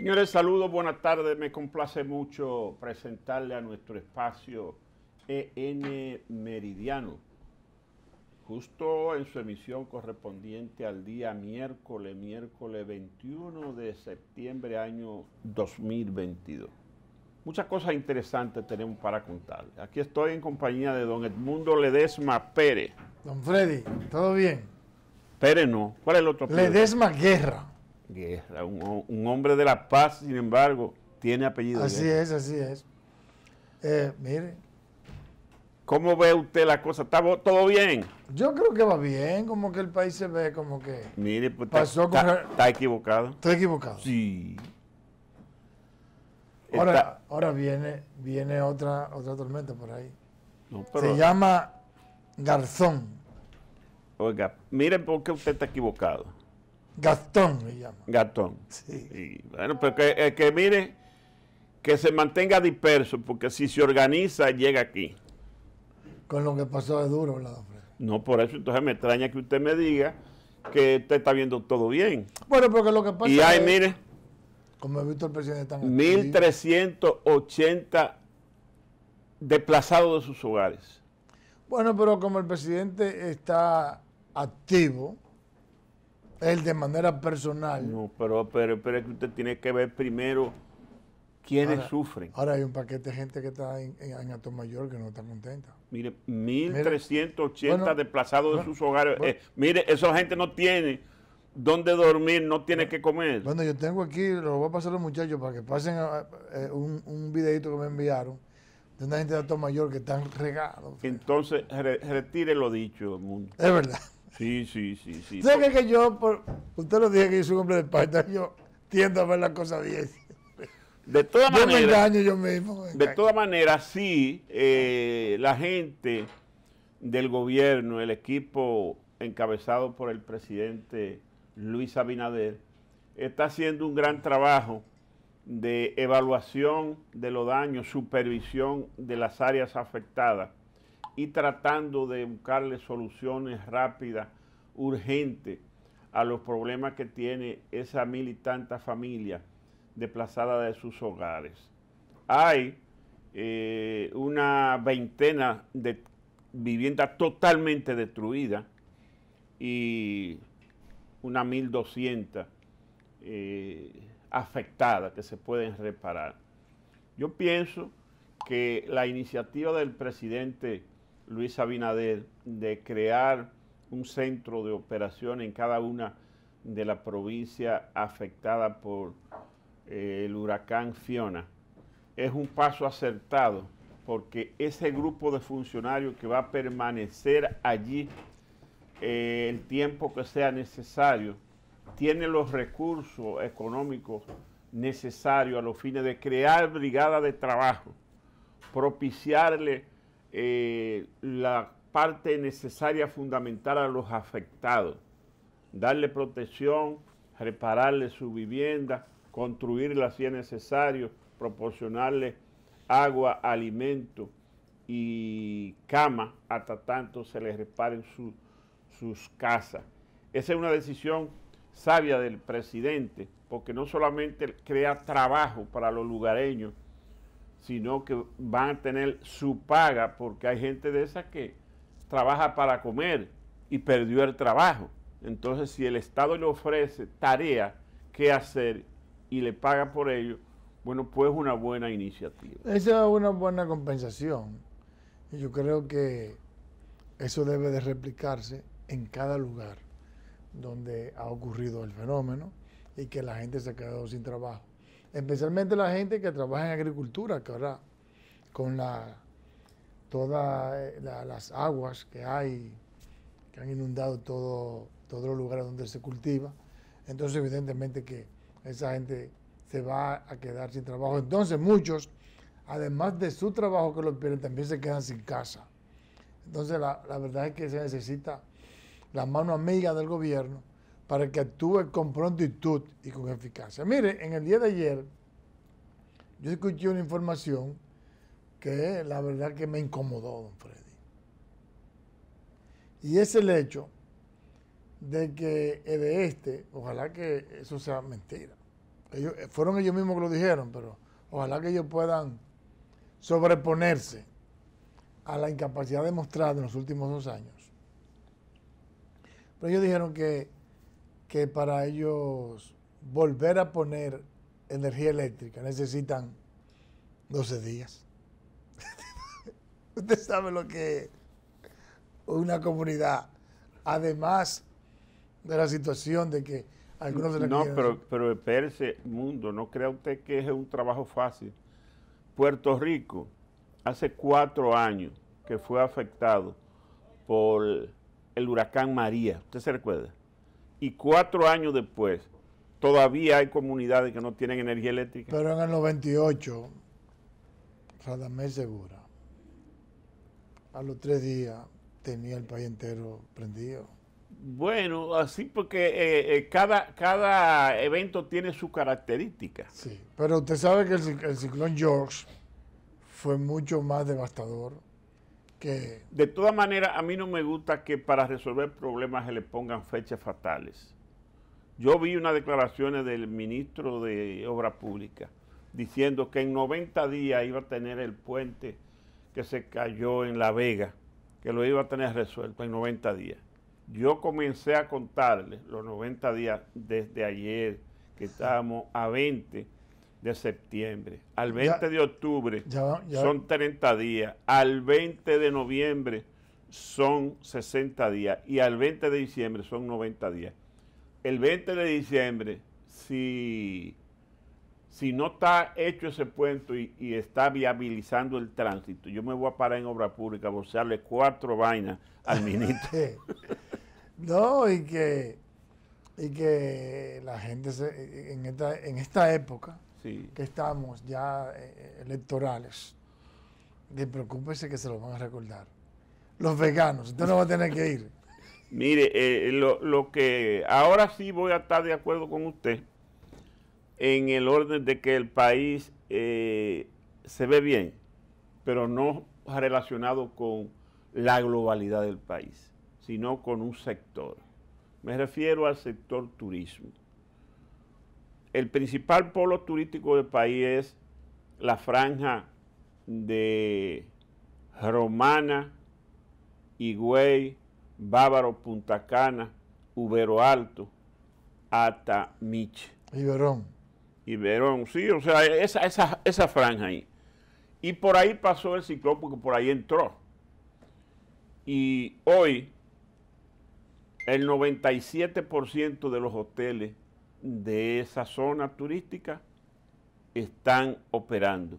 Señores, saludos, buenas tardes. Me complace mucho presentarle a nuestro espacio EN Meridiano, justo en su emisión correspondiente al día miércoles, miércoles 21 de septiembre año 2022. Muchas cosas interesantes tenemos para contarles. Aquí estoy en compañía de don Edmundo Ledesma Pérez. Don Freddy, ¿todo bien? Pérez no. ¿Cuál es el otro? Ledesma Guerra. Guerra, un, un, hombre de la paz, sin embargo, tiene apellido. Así es, así es. Eh, mire. ¿Cómo ve usted la cosa? ¿Está todo bien? Yo creo que va bien, como que el país se ve como que... Mire, pues está, equivocado. Está equivocado. Sí. Ahora, ahora viene, viene otra, otra tormenta por ahí. Se llama Garzón. Oiga, miren por qué usted está equivocado. Gastón me llama. Gastón. Sí. bueno, pero pues eh, que, mire, que se mantenga disperso, porque si se organiza, llega aquí. Con lo que pasó de duro, ¿verdad, No, por eso entonces me extraña que usted me diga que usted está viendo todo bien. Bueno, porque lo que pasa Y ahí, mire. Como he visto el presidente tan 1380 desplazados de sus hogares. Bueno, pero como el presidente está activo, él de manera personal. No, pero, pero, pero que usted tiene que ver primero quiénes sufren. Ahora hay un paquete de gente que está en, en, Mayor Atomayor que no está contenta. Mire, 1.380 desplazados de sus hogares. Eh, mire, esa gente no tiene dónde dormir, no tiene que comer. Bueno, yo tengo aquí, lo voy a pasar a los muchachos para que pasen eh, eh, un, un videito que me enviaron de una gente de Mayor que están regados. Entonces, retire lo dicho, mundo. Es verdad. Sí, sí, sí. sí. yo, usted lo dije que yo soy un hombre de pata, yo tiendo a ver las cosas bien. De todas Yo me engaño yo mismo. De todas maneras, sí, eh, la gente del gobierno, el equipo encabezado por el presidente Luis Abinader, está haciendo un gran trabajo de evaluación de los daños, supervisión de las áreas afectadas y tratando de buscarle soluciones rápidas, urgentes a los problemas que tiene esa mil y tanta familia desplazada de sus hogares. Hay eh, una veintena de viviendas totalmente destruidas y unas 1.200 eh, afectadas que se pueden reparar. Yo pienso que la iniciativa del presidente Luis Abinader de crear un centro de operación en cada una de las provincias afectadas por eh, el huracán Fiona es un paso acertado porque ese grupo de funcionarios que va a permanecer allí eh, el tiempo que sea necesario tiene los recursos económicos necesarios a los fines de crear brigadas de trabajo, propiciarle eh, la parte necesaria fundamental a los afectados, darle protección, repararle su vivienda, construirla si es necesario, proporcionarle agua, alimento y cama hasta tanto se les reparen sus casas. Esa es una decisión sabia del presidente, porque no solamente crea trabajo para los lugareños, sino que van a tener su paga, porque hay gente de esa que trabaja para comer y perdió el trabajo. Entonces, si el Estado le ofrece tarea que hacer y le paga por ello, bueno, pues una buena iniciativa. Esa es una buena compensación. yo creo que eso debe de replicarse en cada lugar donde ha ocurrido el fenómeno y que la gente se ha quedado sin trabajo especialmente la gente que trabaja en agricultura, que ahora con la, todas eh, las aguas que hay, que han inundado todo, todos los lugares donde se cultiva, entonces evidentemente que esa gente se va a quedar sin trabajo. Entonces muchos, además de su trabajo que lo pierden, también se quedan sin casa. Entonces la verdad es que se necesita la mano amiga del gobierno para que actúe con prontitud y con eficacia. Mire, en el día de ayer yo escuché una información que la verdad que me incomodó, don Freddy. Y es el hecho de que eh, de este, ojalá que eso sea mentira. Ellos, eh, fueron ellos mismos que lo dijeron, pero ojalá que ellos puedan sobreponerse a la incapacidad demostrada en los últimos dos años. Pero ellos dijeron que que para ellos volver a poner energía eléctrica necesitan 12 días. Usted sabe lo que una comunidad, además de la situación de que algunos de la No, pero, pero espérese, mundo, no crea usted que es un trabajo fácil. Puerto Rico, hace cuatro años que fue afectado por el huracán María, ¿usted se recuerda? y cuatro años después todavía hay comunidades que no tienen energía eléctrica. Pero en el 98, Radamés Segura, a los tres días tenía el país entero prendido. Bueno, así porque eh, eh, cada, cada evento tiene sus características. Sí, pero usted sabe que el, el ciclón George fue mucho más devastador de todas maneras, a mí no me gusta que para resolver problemas se le pongan fechas fatales. Yo vi unas declaraciones del ministro de Obras Públicas diciendo que en 90 días iba a tener el puente que se cayó en La Vega, que lo iba a tener resuelto en 90 días. Yo comencé a contarle los 90 días desde ayer, que estábamos a 20 de septiembre, al 20 de octubre son 30 días, al 20 de noviembre son 60 días y al 20 de diciembre son 90 días. El 20 de diciembre, si, si no está hecho ese puente y, está viabilizando el tránsito, yo me voy a parar en obra pública a bolsarle cuatro vainas al ministro. no, y que, y que la gente en, esta, en esta época que estamos ya eh, electorales, de preocúpese que se lo van a recordar. Los veganos, usted no va a tener que ir. Mire, eh, lo, lo, que ahora sí voy a estar de acuerdo con usted en el orden de que el país eh, se ve bien, pero no relacionado con la globalidad del país, sino con un sector. Me refiero al sector turismo el principal polo turístico del país es la franja de Romana, Higüey, Bávaro, Punta Cana, Ubero Alto, hasta Miche. Iberón. Iberón, sí, o sea, esa, esa franja ahí. Y por ahí pasó el ciclón porque por ahí entró. Y hoy el 97% de los hoteles de esa zona turística están operando.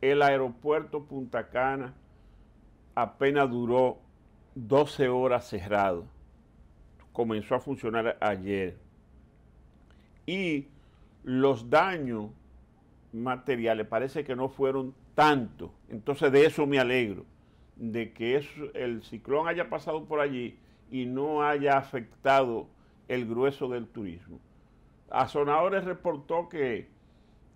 El aeropuerto Punta Cana apenas duró 12 horas cerrado. Comenzó a funcionar ayer. Y los daños materiales parece que no fueron tanto. Entonces de eso me alegro, de que el ciclón haya pasado por allí y no haya afectado el grueso del turismo. A Sonadores reportó que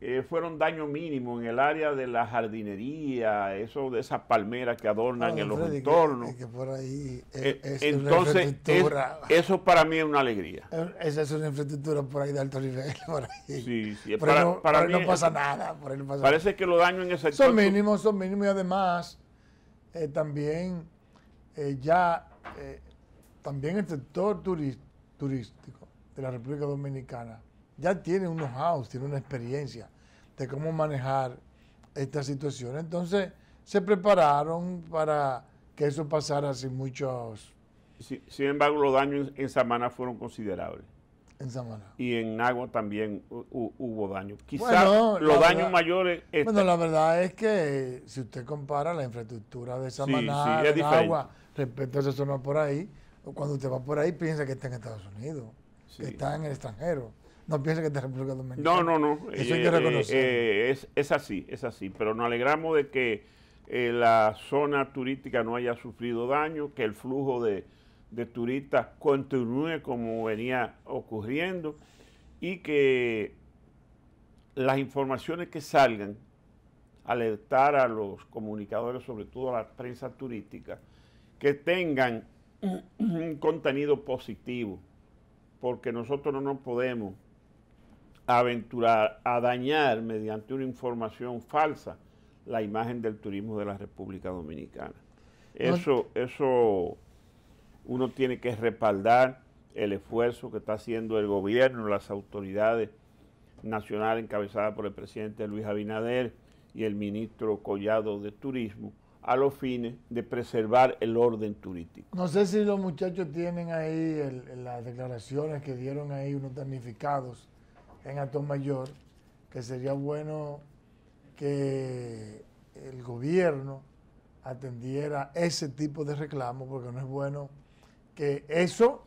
eh, fueron daños mínimos en el área de la jardinería, eso de esas palmeras que adornan ah, en los entornos. Que, por ahí es, eh, entonces, eso para mí es una alegría. Eh, esa es una infraestructura por ahí de alto nivel. Por ahí, sí, sí, para, no, mí, no pasa nada. parece que los daños en ese sector. Son mínimos, son mínimos y además también ya también el sector turístico de la República Dominicana ya tiene unos know tiene una experiencia de cómo manejar esta situación. Entonces se prepararon para que eso pasara sin muchos... sin embargo, los daños en, Samana Samaná fueron considerables. En Samaná. Y en Nagua también hubo daños. Quizás los daños mayores... Bueno, la verdad es que si usted compara la infraestructura de Samaná, sí, sí, respecto a esa zona por ahí, cuando usted va por ahí piensa que está en Estados Unidos que está en el extranjero. No piensen que es de República Dominicana. No, no, no. Eso hay eh, eh, eh, es, así, es así. Pero nos alegramos de que la zona turística no haya sufrido daño, que el flujo de, de turistas continúe como venía ocurriendo y que las informaciones que salgan, alertar a los comunicadores, sobre todo a la prensa turística, que tengan un contenido positivo, porque nosotros no nos podemos aventurar a dañar mediante una información falsa la imagen del turismo de la República Dominicana. Eso, eso uno tiene que respaldar el esfuerzo que está haciendo el gobierno, las autoridades nacionales encabezadas por el presidente Luis Abinader y el ministro Collado de Turismo a los fines de preservar el orden turístico. No sé si los muchachos tienen ahí las declaraciones que dieron ahí unos damnificados en Atón Mayor, que sería bueno que el gobierno atendiera ese tipo de reclamo, porque no es bueno que eso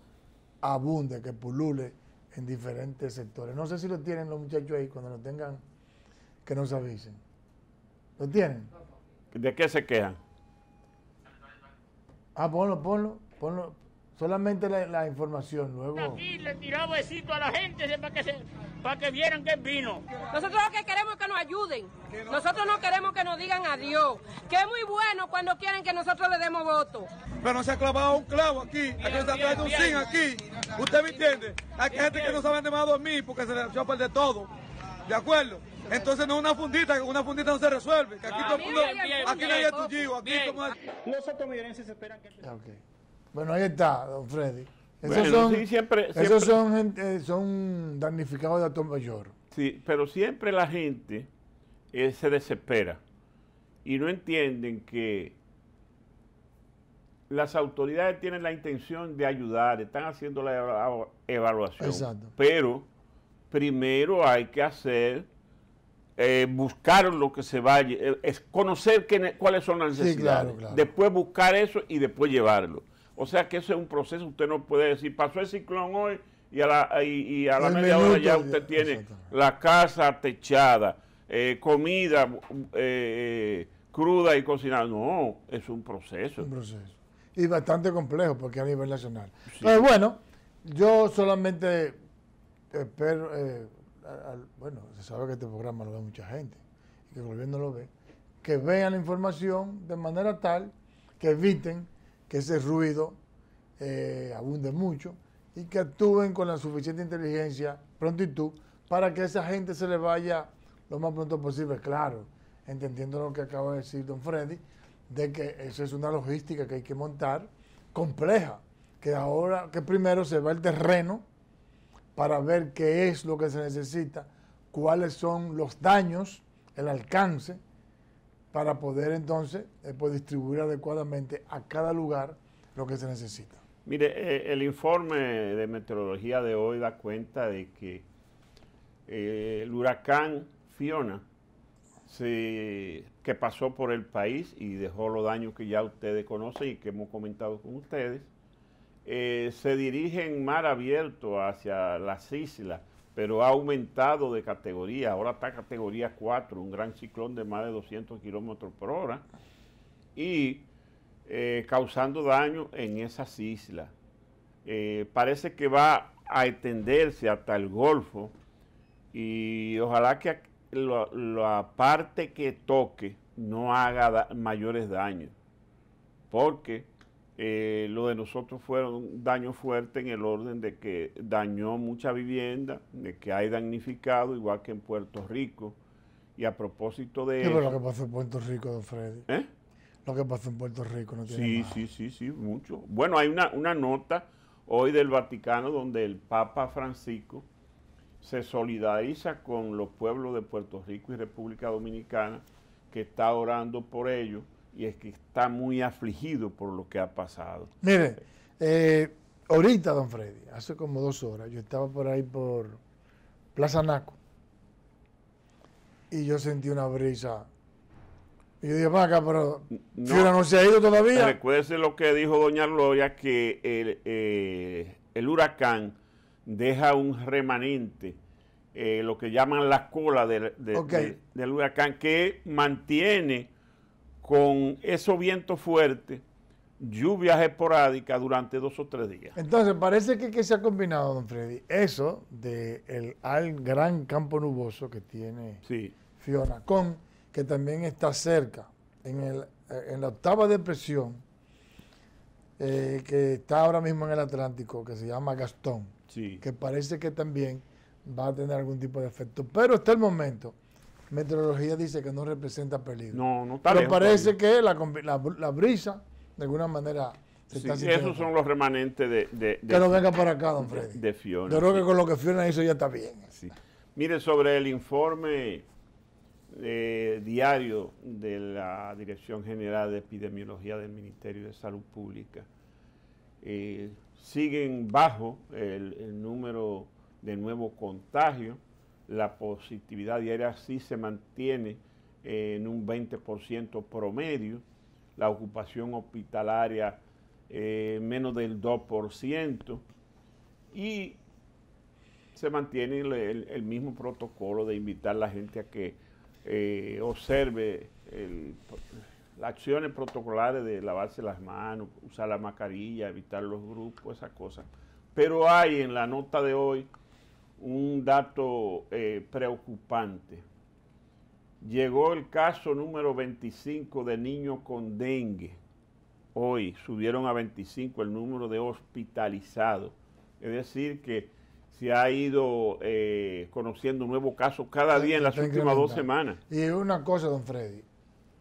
abunde, que pulule en diferentes sectores. No sé si lo tienen los muchachos ahí, cuando lo tengan, que nos avisen. ¿Lo tienen? ¿De qué se quejan? Ah, ponlo, ponlo, ponlo. Solamente la, información, luego. Aquí le tiraba besito a la gente para que, que vieran que vino. Nosotros lo que queremos es que nos ayuden. Nosotros no queremos que nos digan adiós. Que es muy bueno cuando quieren que nosotros le demos voto. Pero no se ha clavado un clavo aquí. Aquí se ha un sin aquí. ¿Usted me entiende? Hay gente que no sabe de más dormir porque se le ha a perder todo. ¿De acuerdo? Entonces no es una fundita, que una fundita no se resuelve. Que aquí ah, todo hay mundo, aquí no hay tuyo, aquí somos... Los se esperan que... Ah, bueno, ahí está, don Freddy. Esos son, sí, siempre, son, eh, son damnificados de alto mayor. Sí, pero siempre la gente eh, se desespera y no entienden que las autoridades tienen la intención de ayudar, están haciendo la evaluación. Exacto. Pero primero hay que hacer, eh, buscar lo que se vaya, eh, es conocer cuáles son las necesidades, después buscar eso y después llevarlo. O sea que eso es un proceso, usted no puede decir, pasó el ciclón hoy y a la, y, media hora ya usted tiene la casa techada, eh, comida cruda y cocinada. No, es un proceso. Un proceso. Y bastante complejo porque a nivel nacional. bueno, yo solamente pero, eh, bueno, se sabe que este programa lo ve mucha gente y que el gobierno lo ve, que vean la información de manera tal que eviten que ese ruido eh, abunde mucho y que actúen con la suficiente inteligencia, prontitud, para que esa gente se le vaya lo más pronto posible. Claro, entendiendo lo que acaba de decir don Freddy, de que eso es una logística que hay que montar compleja, que ahora, que primero se va el terreno, para ver qué es lo que se necesita, cuáles son los daños, el alcance, para poder entonces eh, pues, distribuir adecuadamente a cada lugar lo que se necesita. Mire, eh, el informe de meteorología de hoy da cuenta de que eh, el huracán Fiona, que pasó por el país y dejó los daños que ya ustedes conocen y que hemos comentado con ustedes, eh, se dirige en mar abierto hacia las islas, pero ha aumentado de categoría. Ahora está categoría 4, un gran ciclón de más de 200 kilómetros por hora, y eh, causando daño en esas islas. Eh, parece que va a extenderse hasta el Golfo y ojalá que la, parte que toque no haga mayores daños, porque eh, lo de nosotros fueron daño fuerte en el orden de que dañó mucha vivienda, de que hay damnificado, igual que en Puerto Rico. Y a propósito de... ¿Qué lo que pasó en Puerto Rico, don Freddy. ¿Eh? Lo que pasó en Puerto Rico no tiene Sí, sí, sí, sí, mucho. Bueno, hay una, una nota hoy del Vaticano donde el Papa Francisco se solidariza con los pueblos de Puerto Rico y República Dominicana que está orando por ellos y es que está muy afligido por lo que ha pasado. Mire, eh, ahorita, don Freddy, hace como dos horas, yo estaba por ahí por Plaza Naco y yo sentí una brisa. Y yo dije, acá, pero no, no se ha ido todavía. Recuérdese lo que dijo doña Gloria, que el, eh, huracán deja un remanente, eh, lo que llaman la cola del, del huracán, que mantiene con esos vientos fuertes, lluvias esporádicas durante dos o tres días. Entonces, parece que, se ha combinado, don Freddy, eso del de el gran campo nuboso que tiene Fiona, con que también está cerca, en, el, en la octava depresión, eh, que está ahora mismo en el Atlántico, que se llama Gastón, que parece que también va a tener algún tipo de efecto. Pero hasta el momento Meteorología dice que no representa peligro. No, no está Pero parece que la, brisa, de alguna manera, se sí, Esos son los remanentes de, Que no venga para acá, don Freddy. De, Fiona. Yo creo que con lo que Fiona hizo ya está bien. Sí. Mire, sobre el informe eh, diario de la Dirección General de Epidemiología del Ministerio de Salud Pública, eh, siguen bajo el número de nuevos contagios la positividad diaria sí se mantiene en un 20% promedio, la ocupación hospitalaria eh, menos del 2% y se mantiene el, mismo protocolo de invitar a la gente a que eh, observe las acciones protocolares de lavarse las manos, usar la mascarilla, evitar los grupos, esas cosas. Pero hay en la nota de hoy un dato eh, preocupante. Llegó el caso número 25 de niños con dengue. Hoy subieron a 25 el número de hospitalizados. Es decir, que se ha ido eh, conociendo nuevos casos cada día en las últimas dos semanas. Y una cosa, don Freddy,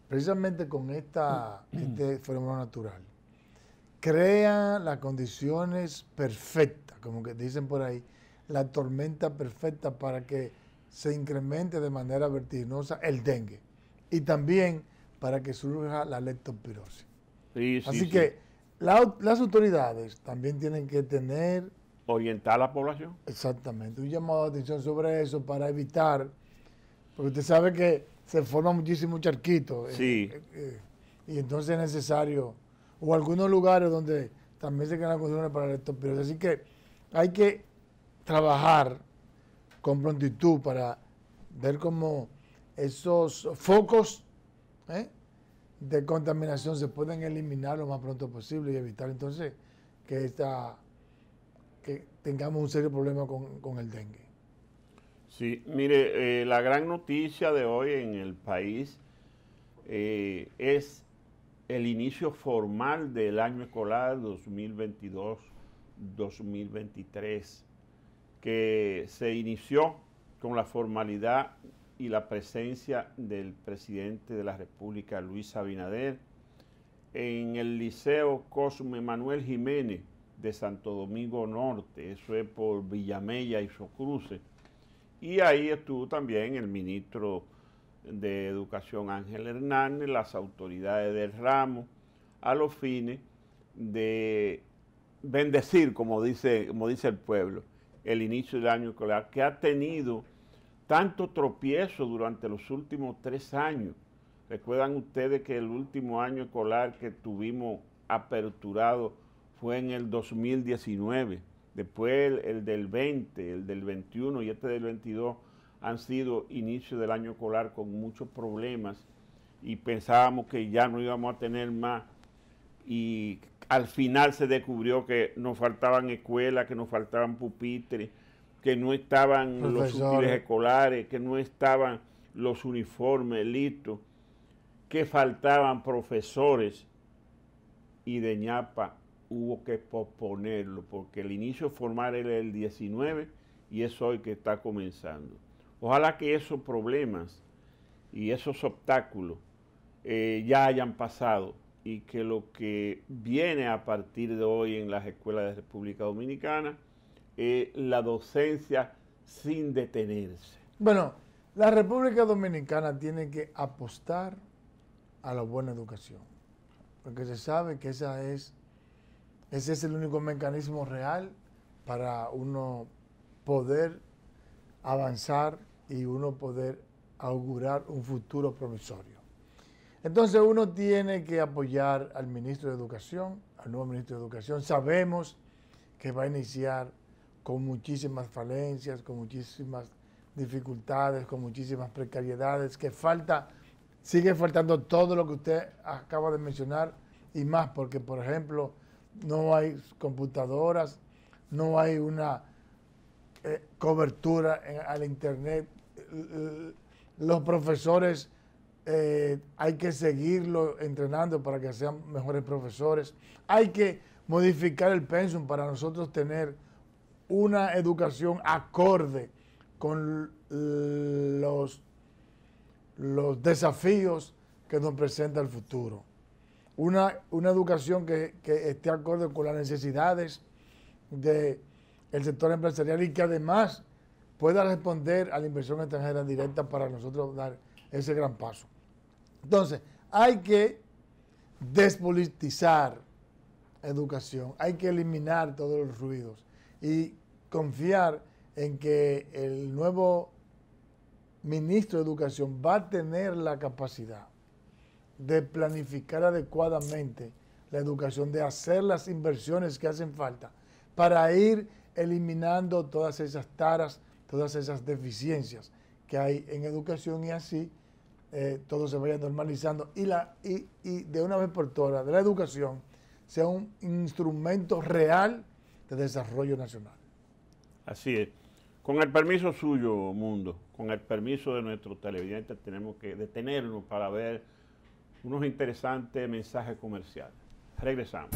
precisamente con esta, este fenómeno natural, crea las condiciones perfectas, como que dicen por ahí, la tormenta perfecta para que se incremente de manera vertiginosa el dengue y también para que surja la leptospirosis. Así que las autoridades también tienen que tener... Orientar a la población. Exactamente, un llamado de atención sobre eso para evitar, porque usted sabe que se forman muchísimos charquitos. Eh, sí. Eh, eh, y entonces es necesario, o algunos lugares donde también se quedan las condiciones para la leptospirosis. Así que hay que trabajar con prontitud para ver cómo esos focos ¿eh? de contaminación se pueden eliminar lo más pronto posible y evitar entonces que esta que tengamos un serio problema con, el dengue. Sí, mire, eh, la gran noticia de hoy en el país eh, es el inicio formal del año escolar 2022-2023 que se inició con la formalidad y la presencia del presidente de la República, Luis Abinader, en el Liceo Cosme Manuel Jiménez de Santo Domingo Norte, eso es por Villamella y Socruce. Y ahí estuvo también el ministro de Educación Ángel Hernández, las autoridades del ramo, a los fines de bendecir, como dice, como dice el pueblo el inicio del año escolar, que ha tenido tanto tropiezo durante los últimos tres años. Recuerdan ustedes que el último año escolar que tuvimos aperturado fue en el 2019, después el, del 20, el del 21 y este del 22 han sido inicios del año escolar con muchos problemas y pensábamos que ya no íbamos a tener más y al final se descubrió que nos faltaban escuelas, que nos faltaban pupitres, que no estaban los útiles escolares, que no estaban los uniformes listos, que faltaban profesores. Y de ñapa hubo que posponerlo, porque el inicio formal era el 19 y es hoy que está comenzando. Ojalá que esos problemas y esos obstáculos eh, ya hayan pasado y que lo que viene a partir de hoy en las escuelas de República Dominicana es la docencia sin detenerse. Bueno, la República Dominicana tiene que apostar a la buena educación, porque se sabe que esa es, ese es el único mecanismo real para uno poder avanzar y uno poder augurar un futuro promisorio. Entonces uno tiene que apoyar al ministro de Educación, al nuevo ministro de Educación. Sabemos que va a iniciar con muchísimas falencias, con muchísimas dificultades, con muchísimas precariedades, que falta, sigue faltando todo lo que usted acaba de mencionar y más, porque por ejemplo no hay computadoras, no hay una eh, cobertura al Internet, los profesores eh, hay que seguirlo entrenando para que sean mejores profesores, hay que modificar el pensum para nosotros tener una educación acorde con los, desafíos que nos presenta el futuro. Una, una educación que, esté acorde con las necesidades del sector empresarial y que además pueda responder a la inversión extranjera directa para nosotros dar ese gran paso. Entonces, hay que despolitizar educación, hay que eliminar todos los ruidos y confiar en que el nuevo ministro de Educación va a tener la capacidad de planificar adecuadamente la educación, de hacer las inversiones que hacen falta para ir eliminando todas esas taras, todas esas deficiencias que hay en educación y así eh, todo se vaya normalizando y, la, y, y de una vez por todas, de la educación, sea un instrumento real de desarrollo nacional. Así es. Con el permiso suyo, Mundo, con el permiso de nuestros televidentes, tenemos que detenernos para ver unos interesantes mensajes comerciales. Regresamos.